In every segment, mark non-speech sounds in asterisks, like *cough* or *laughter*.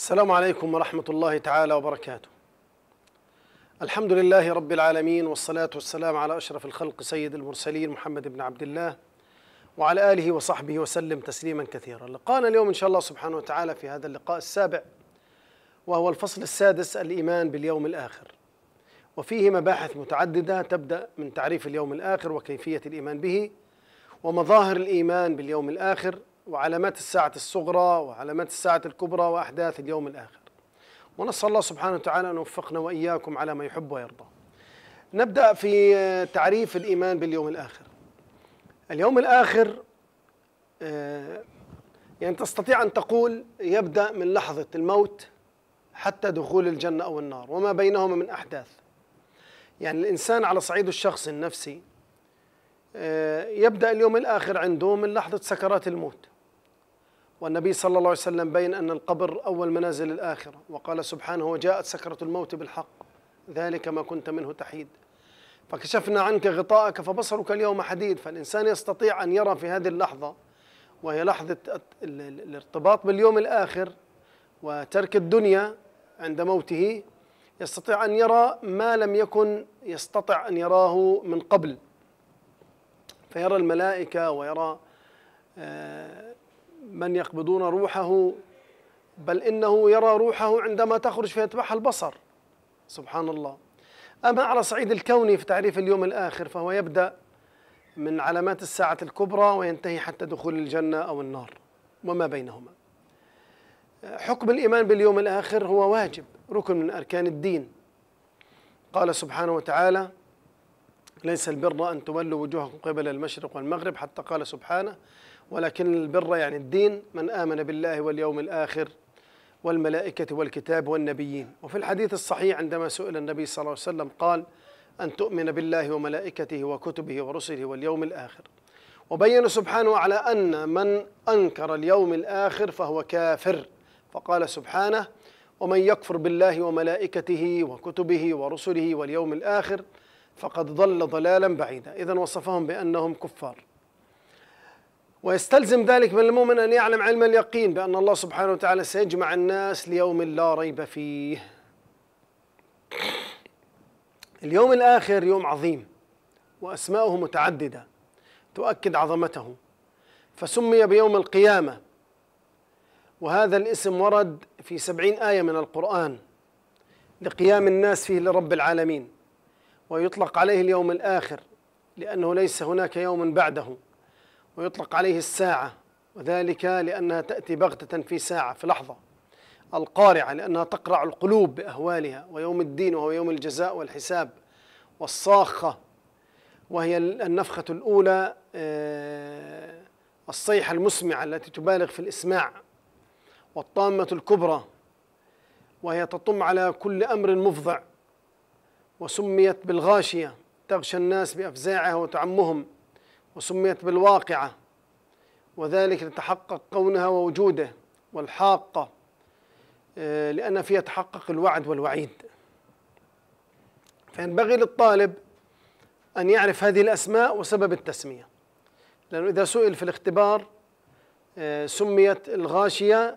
السلام عليكم ورحمة الله تعالى وبركاته. الحمد لله رب العالمين والصلاة والسلام على أشرف الخلق سيد المرسلين محمد بن عبد الله وعلى آله وصحبه وسلم تسليما كثيرا. لقانا اليوم إن شاء الله سبحانه وتعالى في هذا اللقاء السابع وهو الفصل السادس الإيمان باليوم الآخر. وفيه مباحث متعددة تبدأ من تعريف اليوم الآخر وكيفية الإيمان به ومظاهر الإيمان باليوم الآخر وعلامات الساعة الصغرى وعلامات الساعة الكبرى وأحداث اليوم الآخر ونسأل الله سبحانه وتعالى أن يوفقنا وإياكم على ما يحب ويرضى نبدأ في تعريف الإيمان باليوم الآخر اليوم الآخر آه، يعني تستطيع أن تقول يبدأ من لحظة الموت حتى دخول الجنة أو النار وما بينهما من أحداث يعني الإنسان على صعيد الشخص النفسي آه، يبدأ اليوم الآخر عنده من لحظة سكرات الموت والنبي صلى الله عليه وسلم بين أن القبر أول منازل الآخرة وقال سبحانه وجاءت سكرة الموت بالحق ذلك ما كنت منه تحيد فكشفنا عنك غطاءك فبصرك اليوم حديد فالإنسان يستطيع أن يرى في هذه اللحظة وهي لحظة الارتباط باليوم الآخر وترك الدنيا عند موته يستطيع أن يرى ما لم يكن يستطع أن يراه من قبل فيرى الملائكة ويرى آه، من يقبضون روحه بل إنه يرى روحه عندما تخرج فيتبعها البصر سبحان الله أما على صعيد الكوني في تعريف اليوم الآخر فهو يبدأ من علامات الساعة الكبرى وينتهي حتى دخول الجنة أو النار وما بينهما حكم الإيمان باليوم الآخر هو واجب ركن من أركان الدين قال سبحانه وتعالى ليس البر أن تولوا وجوهكم قبل المشرق والمغرب حتى قال سبحانه ولكن البر يعني الدين من آمن بالله واليوم الآخر والملائكة والكتاب والنبيين وفي الحديث الصحيح عندما سئل النبي صلى الله عليه وسلم قال أن تؤمن بالله وملائكته وكتبه ورسله واليوم الآخر وبين سبحانه على أن من أنكر اليوم الآخر فهو كافر فقال سبحانه ومن يكفر بالله وملائكته وكتبه ورسله واليوم الآخر فقد ضل ضلالا بعيدا إذا وصفهم بأنهم كفار ويستلزم ذلك من المؤمن أن يعلم علم اليقين بأن الله سبحانه وتعالى سيجمع الناس ليوم لا ريب فيه اليوم الآخر يوم عظيم وأسماؤه متعددة تؤكد عظمته فسمي بيوم القيامة وهذا الاسم ورد في سبعين آية من القرآن لقيام الناس فيه لرب العالمين ويطلق عليه اليوم الآخر لأنه ليس هناك يوم بعده ويطلق عليه الساعة وذلك لأنها تأتي بغتة في ساعة في لحظة القارعة لأنها تقرع القلوب بأهوالها ويوم الدين وهو يوم الجزاء والحساب والصاخة وهي النفخة الأولى آه، الصيحة المسمعة التي تبالغ في الإسماع والطامة الكبرى وهي تطم على كل أمر مفضع وسميت بالغاشية تغشى الناس بأفزاعها وتعمهم وسميت بالواقعة وذلك لتحقق كونها ووجوده والحاقة آه، لأن فيها تحقق الوعد والوعيد فينبغي للطالب أن يعرف هذه الأسماء وسبب التسمية لأنه إذا سئل في الاختبار آه، سميت الغاشية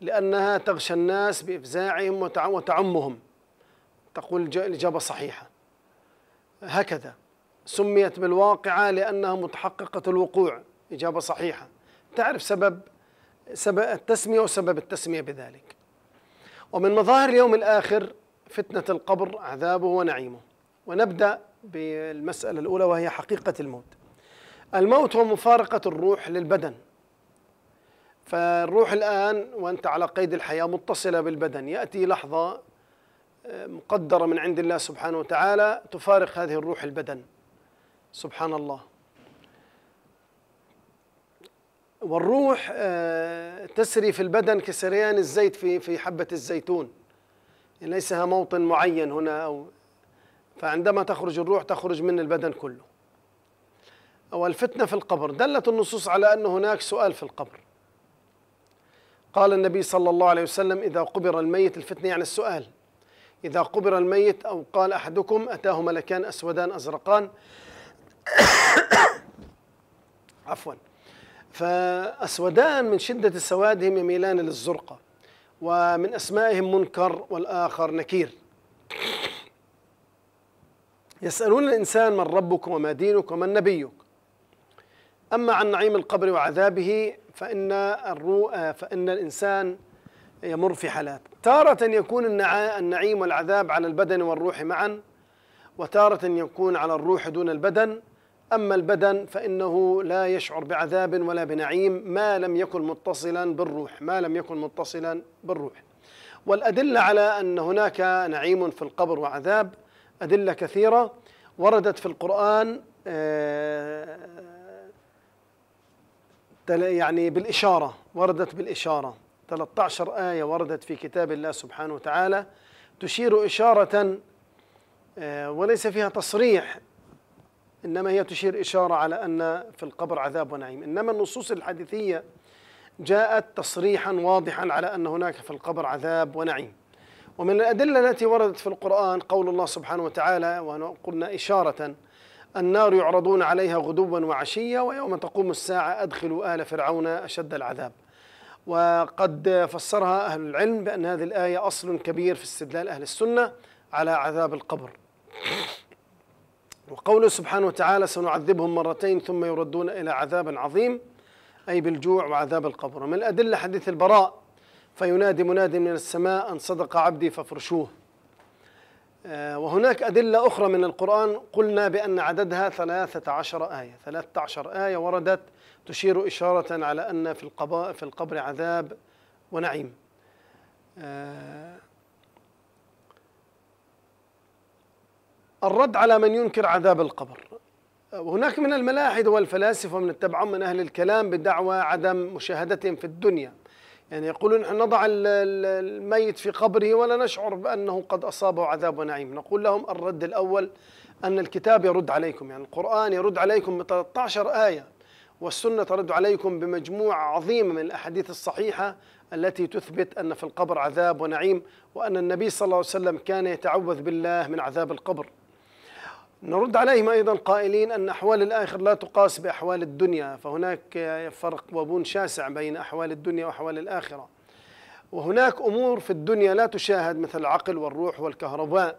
لأنها تغشى الناس بإفزاعهم وتعمهم تقول الإجابة صحيحة هكذا سميت بالواقعة لأنها متحققة الوقوع إجابة صحيحة تعرف سبب سبب التسمية وسبب التسمية بذلك ومن مظاهر اليوم الآخر فتنة القبر عذابه ونعيمه ونبدأ بالمسألة الأولى وهي حقيقة الموت الموت هو مفارقة الروح للبدن فالروح الآن وأنت على قيد الحياة متصلة بالبدن يأتي لحظة آه، مقدرة من عند الله سبحانه وتعالى تفارق هذه الروح البدن سبحان الله والروح آه، تسري في البدن كسريان الزيت في في حبة الزيتون ليسها موطن معين هنا أو فعندما تخرج الروح تخرج من البدن كله أو الفتنة في القبر دلت النصوص على أن هناك سؤال في القبر قال النبي صلى الله عليه وسلم إذا قبر الميت الفتنة يعني السؤال إذا قبر الميت أو قال أحدكم أتاه ملكان أسودان أزرقان *coughs* عفوا فأسودان من شدة سوادهم يميلان للزرقة ومن أسمائهم منكر والآخر نكير يسألون الإنسان من ربك وما دينك ومن نبيك أما عن نعيم القبر وعذابه فإن الرو... فإن الإنسان يمر في حالات تارة يكون النعيم والعذاب على البدن والروح معا وتارة يكون على الروح دون البدن أما البدن فإنه لا يشعر بعذاب ولا بنعيم ما لم يكن متصلا بالروح ما لم يكن متصلا بالروح والأدلة على أن هناك نعيم في القبر وعذاب أدلة كثيرة وردت في القرآن آه، يعني بالإشارة وردت بالإشارة 13 آية وردت في كتاب الله سبحانه وتعالى تشير إشارة آه، وليس فيها تصريح إنما هي تشير إشارة على أن في القبر عذاب ونعيم إنما النصوص الحديثية جاءت تصريحا واضحا على أن هناك في القبر عذاب ونعيم ومن الأدلة التي وردت في القرآن قول الله سبحانه وتعالى وقلنا إشارة النار يعرضون عليها غدوا وعشيا ويوم تقوم الساعة أدخلوا آل فرعون أشد العذاب وقد فسرها أهل العلم بأن هذه الآية أصل كبير في استدلال أهل السنة على عذاب القبر وقوله سبحانه وتعالى سنعذبهم مرتين ثم يردون إلى عذاب عظيم أي بالجوع وعذاب القبر من الأدلة حديث البراء فينادي مناد من السماء أن صدق عبدي فافرشوه آه، وهناك أدلة أخرى من القرآن قلنا بأن عددها ثلاثة عشر آية ثلاثة عشر آية وردت تشير إشارة على أن في, في القبر عذاب ونعيم آه، الرد على من ينكر عذاب القبر وهناك من الملاحدة والفلاسفة ومن التبعون من أهل الكلام بدعوى عدم مشاهدتهم في الدنيا يعني يقولون نحن نضع الميت في قبره ولا نشعر بأنه قد أصابه عذاب ونعيم نقول لهم الرد الأول أن الكتاب يرد عليكم يعني القرآن يرد عليكم ب 13 آية والسنة ترد عليكم بمجموعة عظيمة من الأحاديث الصحيحة التي تثبت أن في القبر عذاب ونعيم وأن النبي صلى الله عليه وسلم كان يتعوذ بالله من عذاب القبر نرد عليهم أيضا قائلين أن أحوال الآخر لا تقاس بأحوال الدنيا فهناك فرق وبون شاسع بين أحوال الدنيا وأحوال الآخرة وهناك أمور في الدنيا لا تشاهد مثل العقل والروح والكهرباء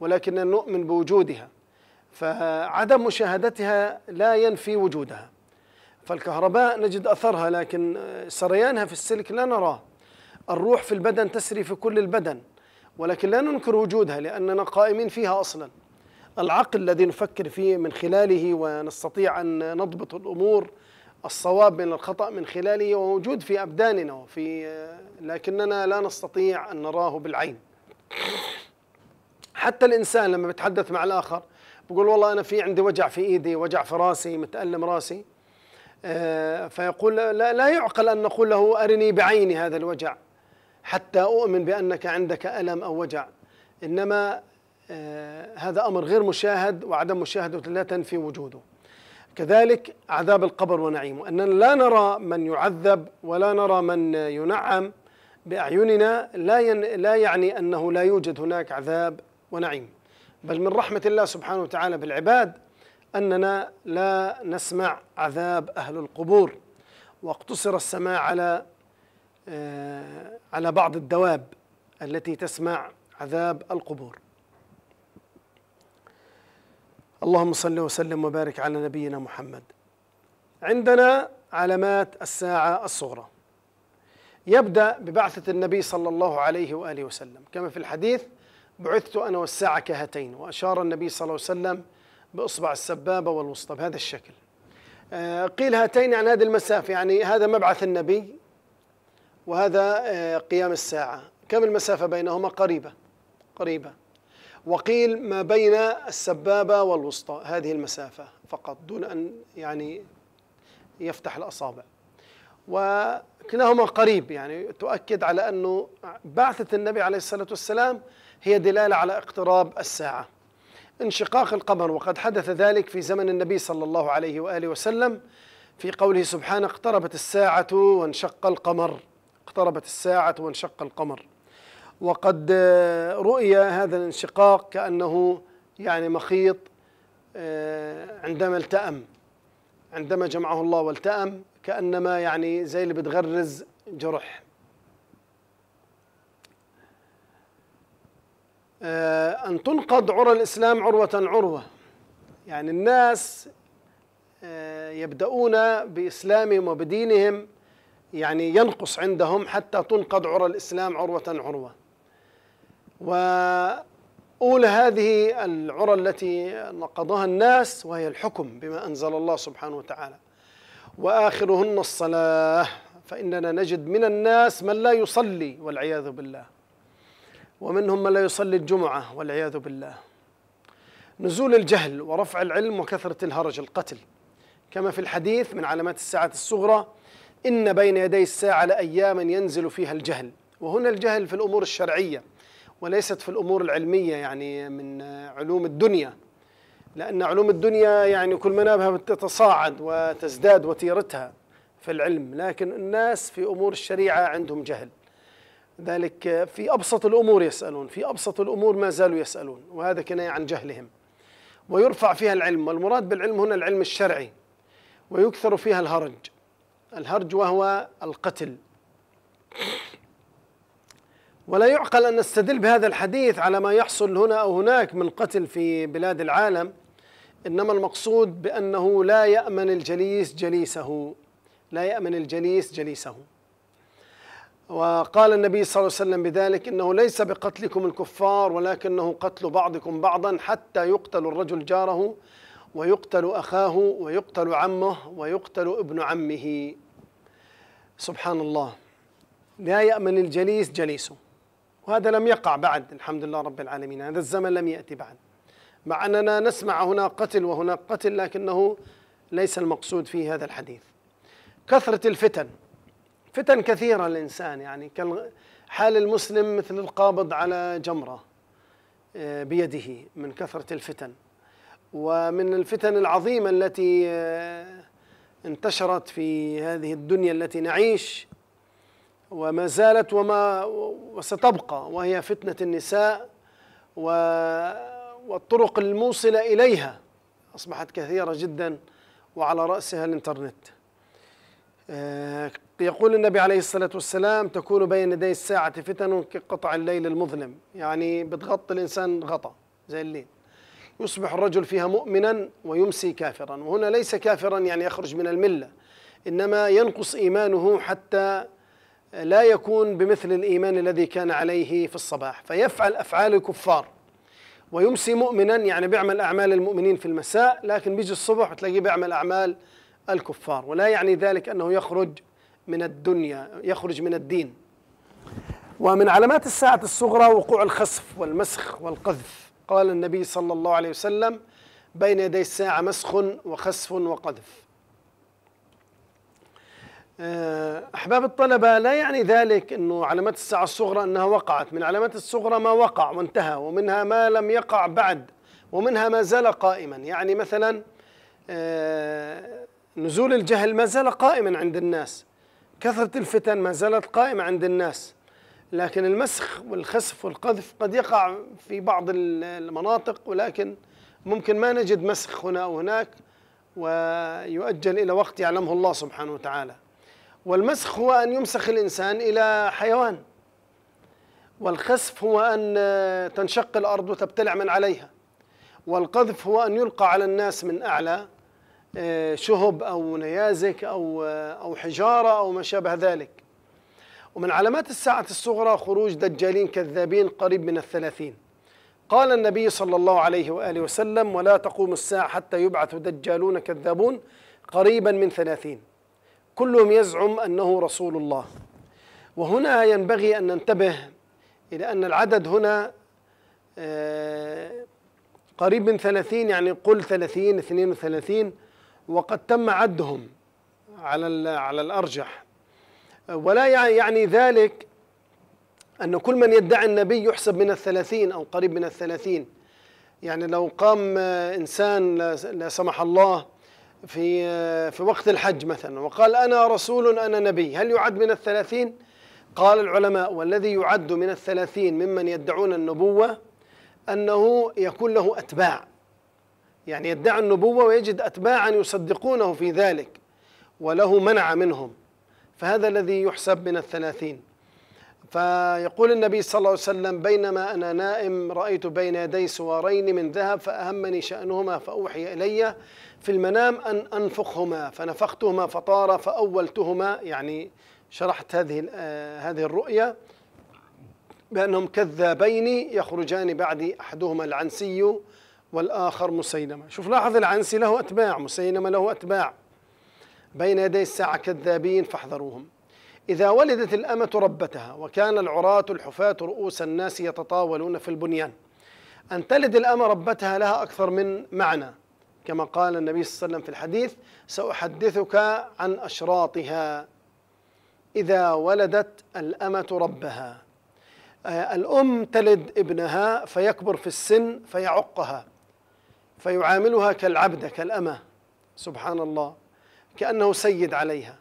ولكننا نؤمن بوجودها فعدم مشاهدتها لا ينفي وجودها فالكهرباء نجد أثرها لكن سريانها في السلك لا نراه الروح في البدن تسري في كل البدن ولكن لا ننكر وجودها لأننا قائمين فيها أصلاً العقل الذي نفكر فيه من خلاله ونستطيع أن نضبط الأمور الصواب من الخطأ من خلاله وموجود في أبداننا وفي لكننا لا نستطيع أن نراه بالعين حتى الإنسان لما بيتحدث مع الآخر بقول والله أنا في عندي وجع في إيدي وجع في راسي متألم راسي آه، فيقول لا, لا يعقل أن نقول له أرني بعيني هذا الوجع حتى أؤمن بأنك عندك ألم أو وجع إنما آه، هذا أمر غير مشاهد وعدم مشاهدة لا تنفي وجوده كذلك عذاب القبر ونعيمه أننا لا نرى من يعذب ولا نرى من ينعم بأعيننا لا, ين لا يعني أنه لا يوجد هناك عذاب ونعيم بل من رحمة الله سبحانه وتعالى بالعباد أننا لا نسمع عذاب أهل القبور واقتصر السماع على آه، على بعض الدواب التي تسمع عذاب القبور اللهم صل وسلم وبارك على نبينا محمد عندنا علامات الساعه الصغرى يبدا ببعثه النبي صلى الله عليه واله وسلم كما في الحديث بعثت انا والساعه كهاتين واشار النبي صلى الله عليه وسلم باصبع السبابه والوسطى بهذا الشكل آه، قيل هاتين عن هذه المسافه يعني هذا مبعث النبي وهذا آه، قيام الساعه كم المسافه بينهما قريبه قريبه وقيل ما بين السبابة والوسطى هذه المسافة فقط دون أن يعني يفتح الأصابع وكلاهما قريب يعني تؤكد على أنه بعثة النبي عليه الصلاة والسلام هي دلالة على اقتراب الساعة انشقاق القمر وقد حدث ذلك في زمن النبي صلى الله عليه وآله وسلم في قوله سبحانه اقتربت الساعة وانشق القمر اقتربت الساعة وانشق القمر وقد رؤي هذا الانشقاق كأنه يعني مخيط آه، عندما التأم عندما جمعه الله والتأم كأنما يعني زي اللي بتغرز جرح آه، أن تنقض عرى الإسلام عروة عروة يعني الناس آه، يبدأون بإسلامهم وبدينهم يعني ينقص عندهم حتى تنقض عرى الإسلام عروة عروة وأولى هذه العرى التي نقضها الناس وهي الحكم بما أنزل الله سبحانه وتعالى وآخرهن الصلاة فإننا نجد من الناس من لا يصلي والعياذ بالله ومنهم من لا يصلي الجمعة والعياذ بالله نزول الجهل ورفع العلم وكثرة الهرج القتل كما في الحديث من علامات الساعة الصغرى إن بين يدي الساعة لأياما ينزل فيها الجهل وهنا الجهل في الأمور الشرعية وليست في الأمور العلمية يعني من علوم الدنيا لأن علوم الدنيا يعني كل منابها تتصاعد وتزداد وتيرتها في العلم لكن الناس في أمور الشريعة عندهم جهل ذلك في أبسط الأمور يسألون في أبسط الأمور ما زالوا يسألون وهذا كناية عن جهلهم ويرفع فيها العلم والمراد بالعلم هنا العلم الشرعي ويكثر فيها الهرج الهرج وهو القتل ولا يعقل أن نستدل بهذا الحديث على ما يحصل هنا أو هناك من قتل في بلاد العالم إنما المقصود بأنه لا يأمن الجليس جليسه لا يأمن الجليس جليسه وقال النبي صلى الله عليه وسلم بذلك إنه ليس بقتلكم الكفار ولكنه قتل بعضكم بعضا حتى يقتل الرجل جاره ويقتل أخاه ويقتل عمه ويقتل ابن عمه سبحان الله لا يأمن الجليس جليسه وهذا لم يقع بعد الحمد لله رب العالمين هذا الزمن لم يأتي بعد مع أننا نسمع هنا قتل وهناك قتل لكنه ليس المقصود في هذا الحديث كثرة الفتن فتن كثيرة الإنسان يعني حال المسلم مثل القابض على جمرة آه، بيده من كثرة الفتن ومن الفتن العظيمة التي آه، انتشرت في هذه الدنيا التي نعيش وما زالت وما وستبقى وهي فتنة النساء و والطرق الموصلة إليها أصبحت كثيرة جدا وعلى رأسها الإنترنت آه، يقول النبي عليه الصلاة والسلام تكون بين يدي الساعة فتن كقطع الليل المظلم يعني بتغطي الإنسان غطى زي الليل يصبح الرجل فيها مؤمنا ويمسي كافرا وهنا ليس كافرا يعني يخرج من الملة إنما ينقص إيمانه حتى لا يكون بمثل الإيمان الذي كان عليه في الصباح فيفعل أفعال الكفار ويمسي مؤمنا يعني بيعمل أعمال المؤمنين في المساء لكن بيجي الصبح بتلاقيه بيعمل أعمال الكفار ولا يعني ذلك أنه يخرج من الدنيا يخرج من الدين ومن علامات الساعة الصغرى وقوع الخسف والمسخ والقذف قال النبي صلى الله عليه وسلم بين يدي الساعة مسخ وخسف وقذف آه، أحباب الطلبة لا يعني ذلك أنه علامات الساعة الصغرى أنها وقعت من علامات الصغرى ما وقع وانتهى ومنها ما لم يقع بعد ومنها ما زال قائما يعني مثلا آه، نزول الجهل ما زال قائما عند الناس كثرة الفتن ما زالت قائمة عند الناس لكن المسخ والخسف والقذف قد يقع في بعض المناطق ولكن ممكن ما نجد مسخ هنا وهناك ويؤجل إلى وقت يعلمه الله سبحانه وتعالى والمسخ هو أن يمسخ الإنسان إلى حيوان والخسف هو أن تنشق الأرض وتبتلع من عليها والقذف هو أن يلقى على الناس من أعلى آه، شهب أو نيازك أو آه، أو حجارة أو ما شابه ذلك ومن علامات الساعة الصغرى خروج دجالين كذابين قريب من الثلاثين قال النبي صلى الله عليه وآله وسلم ولا تقوم الساعة حتى يبعث دجالون كذابون قريبا من ثلاثين كلهم يزعم انه رسول الله وهنا ينبغي ان ننتبه الى ان العدد هنا آه، قريب من ثلاثين يعني قل ثلاثين اثنين وثلاثين وقد تم عدهم على على الارجح ولا يعني ذلك أن كل من يدعي النبي يحسب من الثلاثين أو قريب من الثلاثين يعني لو قام آه، إنسان لا سمح الله في آه، في وقت الحج مثلا وقال أنا رسول أنا نبي هل يعد من الثلاثين؟ قال العلماء والذي يعد من الثلاثين ممن يدعون النبوة أنه يكون له أتباع يعني يدعي النبوة ويجد أتباعا يصدقونه في ذلك وله منع منهم فهذا الذي يحسب من الثلاثين فيقول النبي صلى الله عليه وسلم بينما أنا نائم رأيت بين يدي سوارين من ذهب فأهمني شأنهما فأوحي إلي في المنام أن أنفخهما فنفختهما فطار فأولتهما يعني شرحت هذه آه، هذه الرؤيا بأنهم كذابين يخرجان بعد أحدهما العنسي والآخر مسيلمة شوف لاحظ العنسي له أتباع مسيلمة له أتباع بين يدي الساعة كذابين فاحذروهم إذا ولدت الأمة ربتها وكان العراة الحفاة رؤوس الناس يتطاولون في البنيان أن تلد الأمة ربتها لها أكثر من معنى كما قال النبي صلى الله عليه وسلم في الحديث سأحدثك عن أشراطها إذا ولدت الأمة ربها آه، الأم تلد ابنها فيكبر في السن فيعقها فيعاملها كالعبد كالأمة سبحان الله كأنه سيد عليها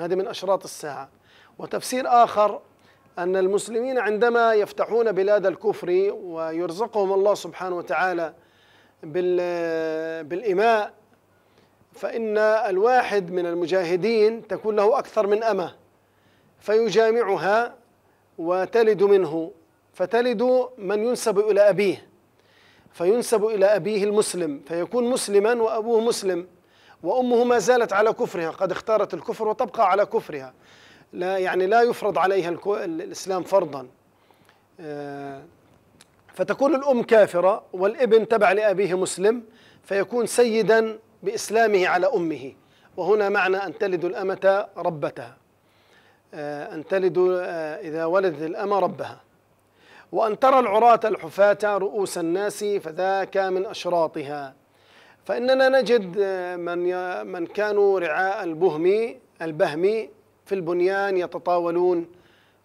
هذه من أشراط الساعة وتفسير آخر أن المسلمين عندما يفتحون بلاد الكفر ويرزقهم الله سبحانه وتعالى بالإماء فإن الواحد من المجاهدين تكون له أكثر من أمة فيجامعها وتلد منه فتلد من ينسب إلى أبيه فينسب إلى أبيه المسلم فيكون مسلما وأبوه مسلم وأمه ما زالت على كفرها قد اختارت الكفر وتبقى على كفرها لا يعني لا يفرض عليها الإسلام فرضا آه، فتكون الأم كافرة والابن تبع لأبيه مسلم فيكون سيدا بإسلامه على أمه وهنا معنى أن تلد الأمة ربتها آه، أن تلد آه، إذا ولدت الأمة ربها وأن ترى العراة الحفاة رؤوس الناس فذاك من أشراطها فإننا نجد من من كانوا رعاء البهم البهم في البنيان يتطاولون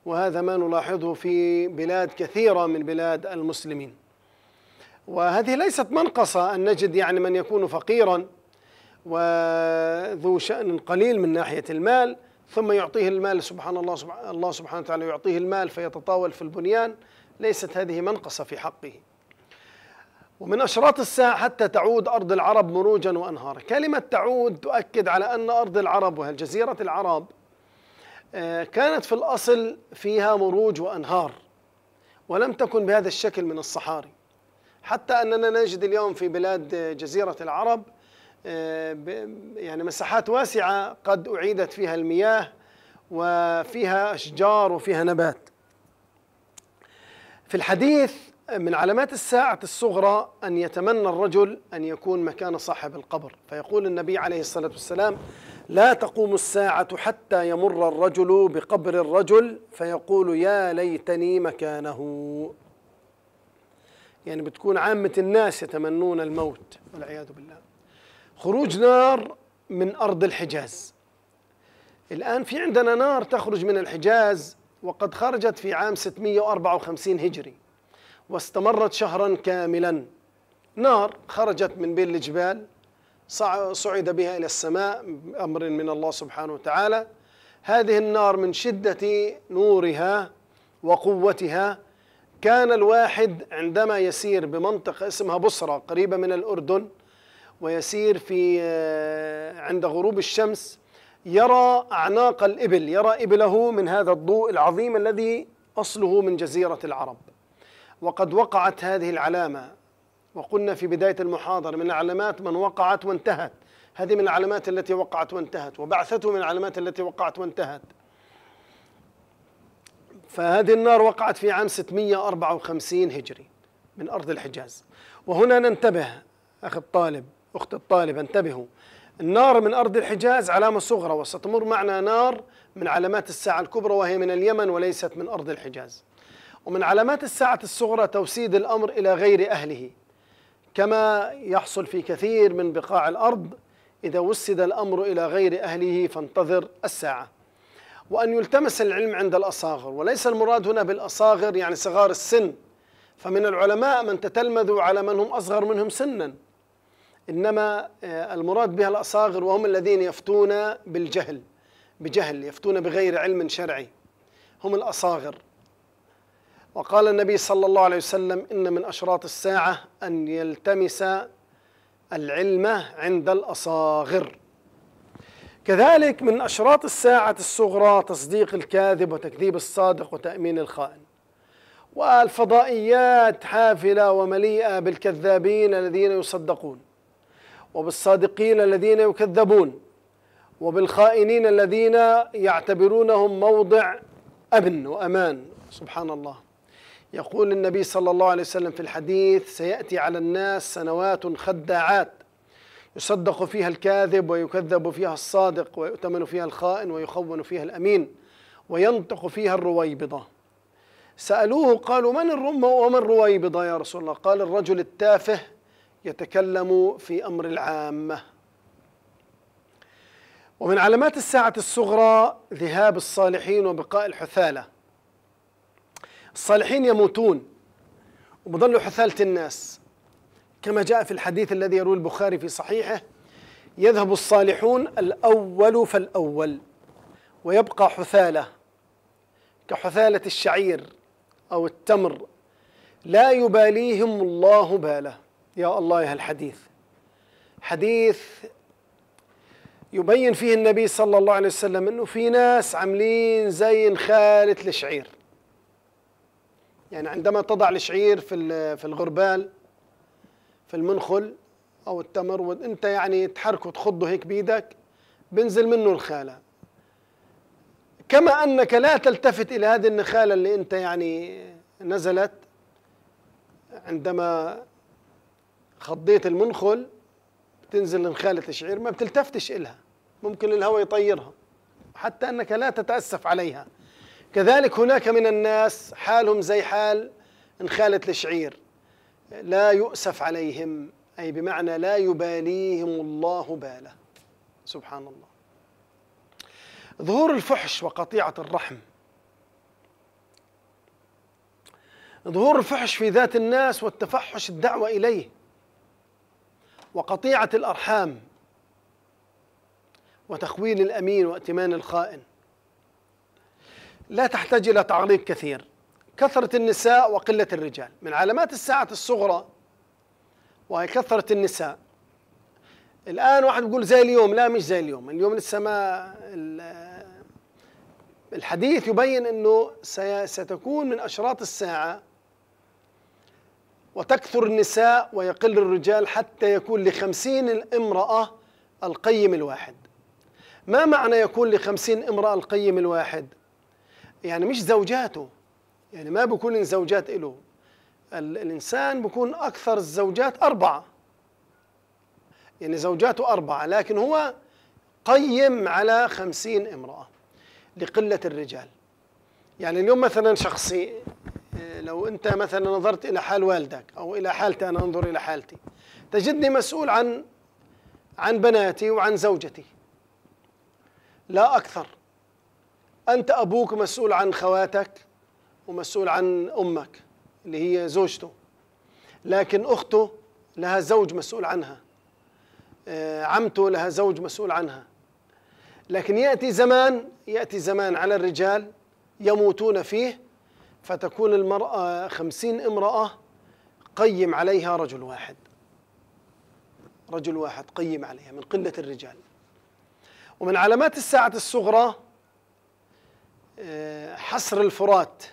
وهذا ما نلاحظه في بلاد كثيرة من بلاد المسلمين وهذه ليست منقصة أن نجد يعني من يكون فقيرا وذو شأن قليل من ناحية المال ثم يعطيه المال سبحان الله سبحان الله سبحانه وتعالى يعطيه المال فيتطاول في البنيان ليست هذه منقصة في حقه ومن أشراط الساعة حتى تعود أرض العرب مروجا وأنهارا كلمة تعود تؤكد على أن أرض العرب وهي جزيرة العرب آه، كانت في الأصل فيها مروج وأنهار ولم تكن بهذا الشكل من الصحاري حتى أننا نجد اليوم في بلاد جزيرة العرب آه، يعني مساحات واسعة قد أعيدت فيها المياه وفيها أشجار وفيها نبات في الحديث من علامات الساعة الصغرى أن يتمنى الرجل أن يكون مكان صاحب القبر فيقول النبي عليه الصلاة والسلام لا تقوم الساعة حتى يمر الرجل بقبر الرجل فيقول يا ليتني مكانه يعني بتكون عامة الناس يتمنون الموت والعياذ بالله خروج نار من أرض الحجاز الآن في عندنا نار تخرج من الحجاز وقد خرجت في عام 654 هجري واستمرت شهرا كاملا نار خرجت من بين الجبال صعد بها إلى السماء بأمر من الله سبحانه وتعالى هذه النار من شدة نورها وقوتها كان الواحد عندما يسير بمنطقة اسمها بصرة قريبة من الأردن ويسير في آه، عند غروب الشمس يرى أعناق الإبل يرى إبله من هذا الضوء العظيم الذي أصله من جزيرة العرب وقد وقعت هذه العلامة وقلنا في بداية المحاضرة من العلامات من وقعت وانتهت هذه من العلامات التي وقعت وانتهت وبعثته من العلامات التي وقعت وانتهت فهذه النار وقعت في عام 654 هجري من أرض الحجاز وهنا ننتبه أخي الطالب أخت الطالب انتبهوا النار من أرض الحجاز علامة صغرى وستمر معنا نار من علامات الساعة الكبرى وهي من اليمن وليست من أرض الحجاز ومن علامات الساعة الصغرى توسيد الأمر إلى غير أهله كما يحصل في كثير من بقاع الأرض إذا وسد الأمر إلى غير أهله فانتظر الساعة وأن يلتمس العلم عند الأصاغر وليس المراد هنا بالأصاغر يعني صغار السن فمن العلماء من تتلمذوا على من هم أصغر منهم سنا إنما آه، المراد بها الأصاغر وهم الذين يفتون بالجهل بجهل يفتون بغير علم شرعي هم الأصاغر وقال النبي صلى الله عليه وسلم إن من أشراط الساعة أن يلتمس العلم عند الأصاغر كذلك من أشراط الساعة الصغرى تصديق الكاذب وتكذيب الصادق وتأمين الخائن والفضائيات حافلة ومليئة بالكذابين الذين يصدقون وبالصادقين الذين يكذبون وبالخائنين الذين يعتبرونهم موضع أمن وأمان سبحان الله يقول النبي صلى الله عليه وسلم في الحديث سيأتي على الناس سنوات خداعات يصدق فيها الكاذب ويكذب فيها الصادق ويؤتمن فيها الخائن ويخون فيها الأمين وينطق فيها الرويبضة سألوه قالوا من الرمة ومن الرويبضة يا رسول الله قال الرجل التافه يتكلم في أمر العامة ومن علامات الساعة الصغرى ذهاب الصالحين وبقاء الحثالة الصالحين يموتون ومظلوا حثالة الناس كما جاء في الحديث الذي يروي البخاري في صحيحه يذهب الصالحون الأول فالأول ويبقى حثالة كحثالة الشعير أو التمر لا يباليهم الله باله يا الله يا هالحديث حديث يبين فيه النبي صلى الله عليه وسلم انه في ناس عاملين زي خالة الشعير يعني عندما تضع الشعير في في الغربال في المنخل او التمر وانت يعني تحركه تخضه هيك بايدك بنزل منه الخاله كما انك لا تلتفت الى هذه النخاله اللي انت يعني نزلت عندما خضيت المنخل بتنزل نخالة الشعير ما بتلتفتش إلها ممكن الهواء يطيرها حتى أنك لا تتأسف عليها كذلك هناك من الناس حالهم زي حال إن خالت لشعير لا يؤسف عليهم أي بمعنى لا يباليهم الله باله سبحان الله ظهور الفحش وقطيعة الرحم ظهور الفحش في ذات الناس والتفحش الدعوة إليه وقطيعة الأرحام وتخوين الأمين وائتمان الخائن لا تحتاج إلى تعليق كثير كثرة النساء وقلة الرجال من علامات الساعة الصغرى وهي كثرة النساء الآن واحد بيقول زي اليوم لا مش زي اليوم اليوم لسه ما الحديث يبين أنه ستكون من أشراط الساعة وتكثر النساء ويقل الرجال حتى يكون لخمسين امرأة القيم الواحد ما معنى يكون لخمسين امرأة القيم الواحد؟ يعني مش زوجاته يعني ما بكون زوجات له الإنسان بكون أكثر الزوجات أربعة يعني زوجاته أربعة لكن هو قيم على خمسين امرأة لقلة الرجال يعني اليوم مثلا شخصي لو أنت مثلا نظرت إلى حال والدك أو إلى حالتي أنا أنظر إلى حالتي تجدني مسؤول عن عن بناتي وعن زوجتي لا أكثر أنت أبوك مسؤول عن خواتك ومسؤول عن أمك اللي هي زوجته لكن أخته لها زوج مسؤول عنها آه، عمته لها زوج مسؤول عنها لكن يأتي زمان يأتي زمان على الرجال يموتون فيه فتكون المرأة خمسين امرأة قيم عليها رجل واحد رجل واحد قيم عليها من قلة الرجال ومن علامات الساعة الصغرى حصر الفرات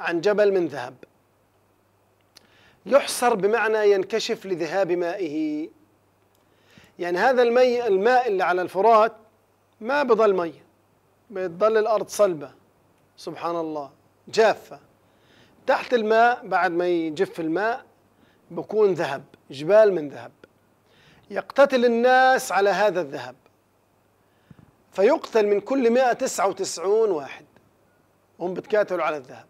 عن جبل من ذهب يحصر بمعنى ينكشف لذهاب مائه يعني هذا المي الماء اللي على الفرات ما بضل مي بتضل الارض صلبه سبحان الله جافه تحت الماء بعد ما يجف الماء بكون ذهب جبال من ذهب يقتتل الناس على هذا الذهب فيقتل من كل 199 واحد هم بتكاتلوا على الذهب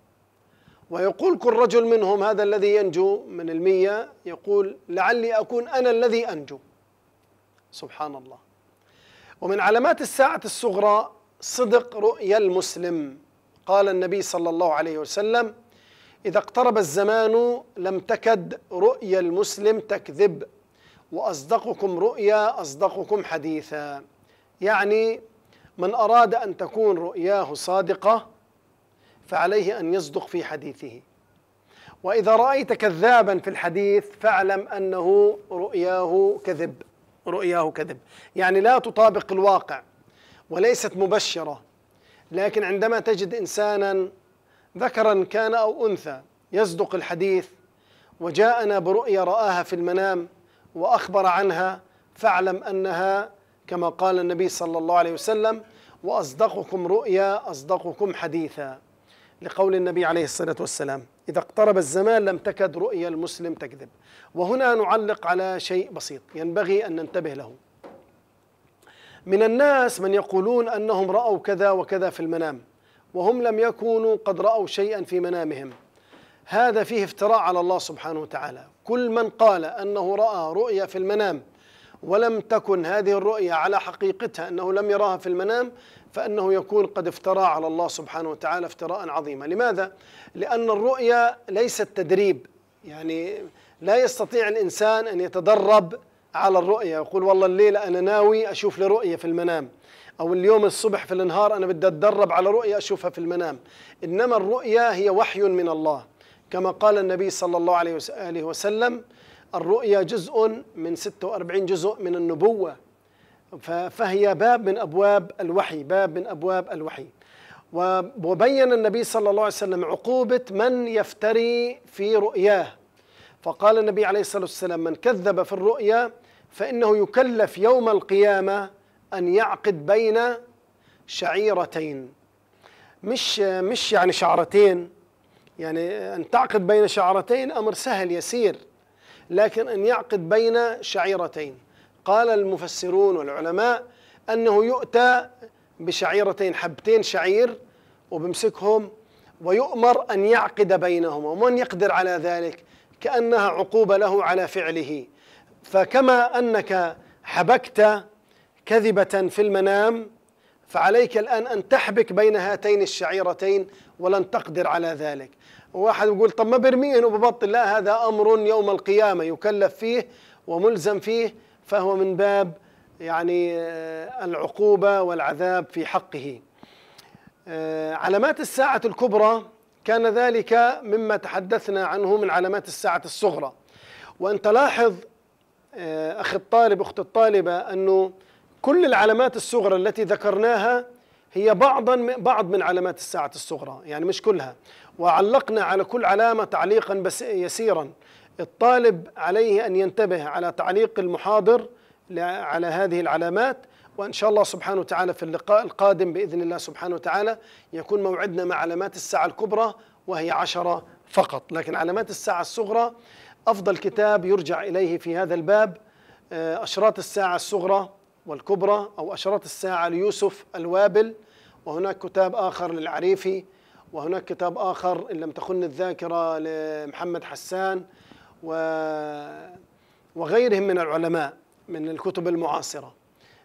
ويقول كل رجل منهم هذا الذي ينجو من المية يقول لعلي أكون أنا الذي أنجو سبحان الله ومن علامات الساعة الصغرى صدق رؤيا المسلم قال النبي صلى الله عليه وسلم إذا اقترب الزمان لم تكد رؤيا المسلم تكذب وأصدقكم رؤيا أصدقكم حديثا يعني من أراد أن تكون رؤياه صادقة فعليه أن يصدق في حديثه وإذا رأيت كذابا في الحديث فاعلم أنه رؤياه كذب رؤياه كذب يعني لا تطابق الواقع وليست مبشرة لكن عندما تجد إنسانا ذكرا كان أو أنثى يصدق الحديث وجاءنا برؤيا رآها في المنام وأخبر عنها فاعلم أنها كما قال النبي صلى الله عليه وسلم وأصدقكم رؤيا أصدقكم حديثا لقول النبي عليه الصلاة والسلام إذا اقترب الزمان لم تكد رؤيا المسلم تكذب وهنا نعلق على شيء بسيط ينبغي أن ننتبه له من الناس من يقولون أنهم رأوا كذا وكذا في المنام وهم لم يكونوا قد رأوا شيئا في منامهم هذا فيه افتراء على الله سبحانه وتعالى كل من قال أنه رأى رؤيا في المنام ولم تكن هذه الرؤية على حقيقتها أنه لم يراها في المنام فأنه يكون قد افترى على الله سبحانه وتعالى افتراء عظيما لماذا؟ لأن الرؤية ليست تدريب يعني لا يستطيع الإنسان أن يتدرب على الرؤية يقول والله الليلة أنا ناوي أشوف لي رؤية في المنام أو اليوم الصبح في النهار أنا بدي أتدرب على رؤية أشوفها في المنام إنما الرؤية هي وحي من الله كما قال النبي صلى الله عليه وسلم الرؤيا جزء من 46 جزء من النبوة فهي باب من أبواب الوحي باب من أبواب الوحي وبين النبي صلى الله عليه وسلم عقوبة من يفتري في رؤياه فقال النبي عليه الصلاة والسلام من كذب في الرؤيا فإنه يكلف يوم القيامة أن يعقد بين شعيرتين مش مش يعني شعرتين يعني أن تعقد بين شعرتين أمر سهل يسير لكن أن يعقد بين شعيرتين قال المفسرون والعلماء أنه يؤتى بشعيرتين حبتين شعير وبمسكهم ويؤمر أن يعقد بينهما ومن يقدر على ذلك كأنها عقوبة له على فعله فكما أنك حبكت كذبة في المنام فعليك الآن أن تحبك بين هاتين الشعيرتين ولن تقدر على ذلك واحد يقول طب ما برميه وببطل لا هذا أمر يوم القيامة يكلف فيه وملزم فيه فهو من باب يعني آه، العقوبة والعذاب في حقه آه، علامات الساعة الكبرى كان ذلك مما تحدثنا عنه من علامات الساعة الصغرى وأن تلاحظ آه، أخي الطالب أخت الطالبة أنه كل العلامات الصغرى التي ذكرناها هي بعضا بعض من علامات الساعة الصغرى يعني مش كلها وعلقنا على كل علامة تعليقا بس يسيرا الطالب عليه أن ينتبه على تعليق المحاضر على هذه العلامات وإن شاء الله سبحانه وتعالى في اللقاء القادم بإذن الله سبحانه وتعالى يكون موعدنا مع علامات الساعة الكبرى وهي عشرة فقط لكن علامات الساعة الصغرى أفضل كتاب يرجع إليه في هذا الباب آه، أشراط الساعة الصغرى والكبرى أو أشراط الساعة ليوسف الوابل وهناك كتاب آخر للعريفي وهناك كتاب آخر إن لم تخن الذاكرة لمحمد حسان و وغيرهم من العلماء من الكتب المعاصرة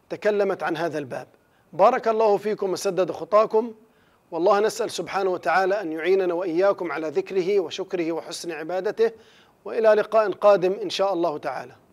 تكلمت عن هذا الباب بارك الله فيكم وسدد خطاكم والله نسأل سبحانه وتعالى أن يعيننا وإياكم على ذكره وشكره وحسن عبادته وإلى لقاء قادم إن شاء الله تعالى